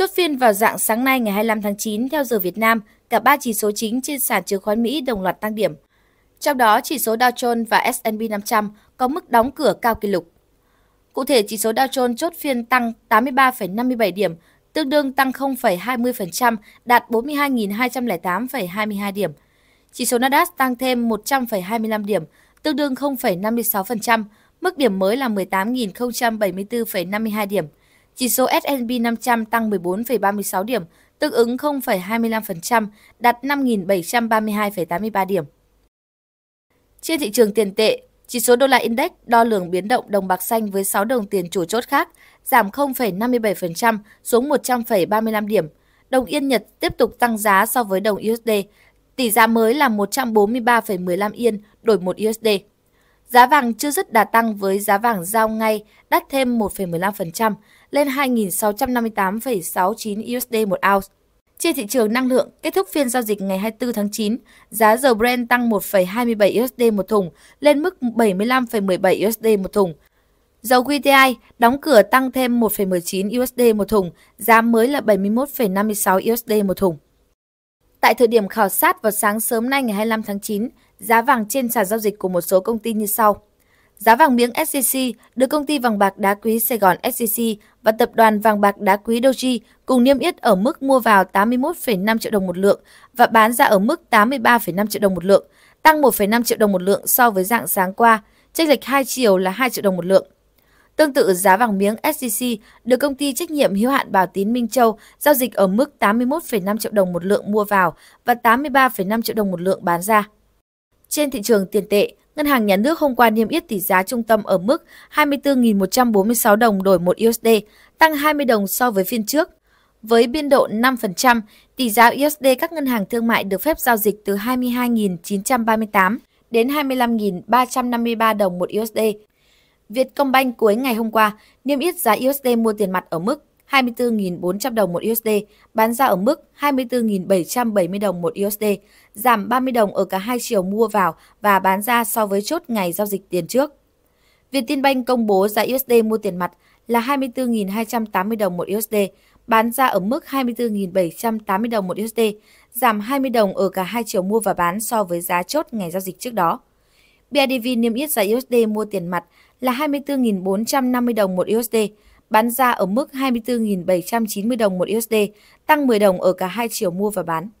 Chốt phiên vào dạng sáng nay ngày 25 tháng 9 theo giờ Việt Nam, cả ba chỉ số chính trên sàn chứng khoán Mỹ đồng loạt tăng điểm. Trong đó, chỉ số Dow Jones và S&P 500 có mức đóng cửa cao kỷ lục. Cụ thể, chỉ số Dow Jones chốt phiên tăng 83,57 điểm, tương đương tăng 0,20%, đạt 42.208,22 điểm. Chỉ số Nasdaq tăng thêm 100,25 điểm, tương đương 0,56%, mức điểm mới là 18.074,52 điểm. Chỉ số S&P 500 tăng 14,36 điểm, tương ứng 0,25%, đạt 5.732,83 điểm. Trên thị trường tiền tệ, chỉ số đô la index đo lường biến động đồng bạc xanh với 6 đồng tiền chủ chốt khác, giảm 0,57% xuống 100,35 điểm. Đồng Yên Nhật tiếp tục tăng giá so với đồng USD, tỷ giá mới là 143,15 Yên đổi 1 USD. Giá vàng chưa dứt đà tăng với giá vàng giao ngay đắt thêm 1,15% lên 2.658,69 USD một ounce. Trên thị trường năng lượng, kết thúc phiên giao dịch ngày 24 tháng 9, giá dầu Brent tăng 1,27 USD một thùng lên mức 75,17 USD một thùng. Dầu WTI đóng cửa tăng thêm 1,19 USD một thùng, giá mới là 71,56 USD một thùng. Tại thời điểm khảo sát vào sáng sớm nay ngày 25 tháng 9, giá vàng trên sàn giao dịch của một số công ty như sau. Giá vàng miếng SJC được công ty vàng bạc đá quý Sài Gòn SJC và tập đoàn vàng bạc đá quý Doji cùng niêm yết ở mức mua vào 81,5 triệu đồng một lượng và bán ra ở mức 83,5 triệu đồng một lượng, tăng 1,5 triệu đồng một lượng so với dạng sáng qua, chênh lệch 2 chiều là 2 triệu đồng một lượng. Tương tự giá vàng miếng SJC được công ty trách nhiệm hiếu hạn Bảo Tín Minh Châu giao dịch ở mức 81,5 triệu đồng một lượng mua vào và 83,5 triệu đồng một lượng bán ra. Trên thị trường tiền tệ, Ngân hàng Nhà nước hôm qua niêm yết tỷ giá trung tâm ở mức 24.146 đồng đổi 1 USD, tăng 20 đồng so với phiên trước. Với biên độ 5%, tỷ giá USD các ngân hàng thương mại được phép giao dịch từ 22.938 đến 25.353 đồng một USD Vietcombank cuối ngày hôm qua niêm yết giá USD mua tiền mặt ở mức 24.400 đồng một USD, bán ra ở mức 24.770 đồng một USD, giảm 30 đồng ở cả hai chiều mua vào và bán ra so với chốt ngày giao dịch tiền trước. Vietinbank công bố giá USD mua tiền mặt là 24.280 đồng một USD, bán ra ở mức 24.780 đồng một USD, giảm 20 đồng ở cả hai chiều mua và bán so với giá chốt ngày giao dịch trước đó. BIDV niêm yết giá USD mua tiền mặt là 24.450 đồng một USD, bán ra ở mức 24.790 đồng một USD, tăng 10 đồng ở cả hai chiều mua và bán.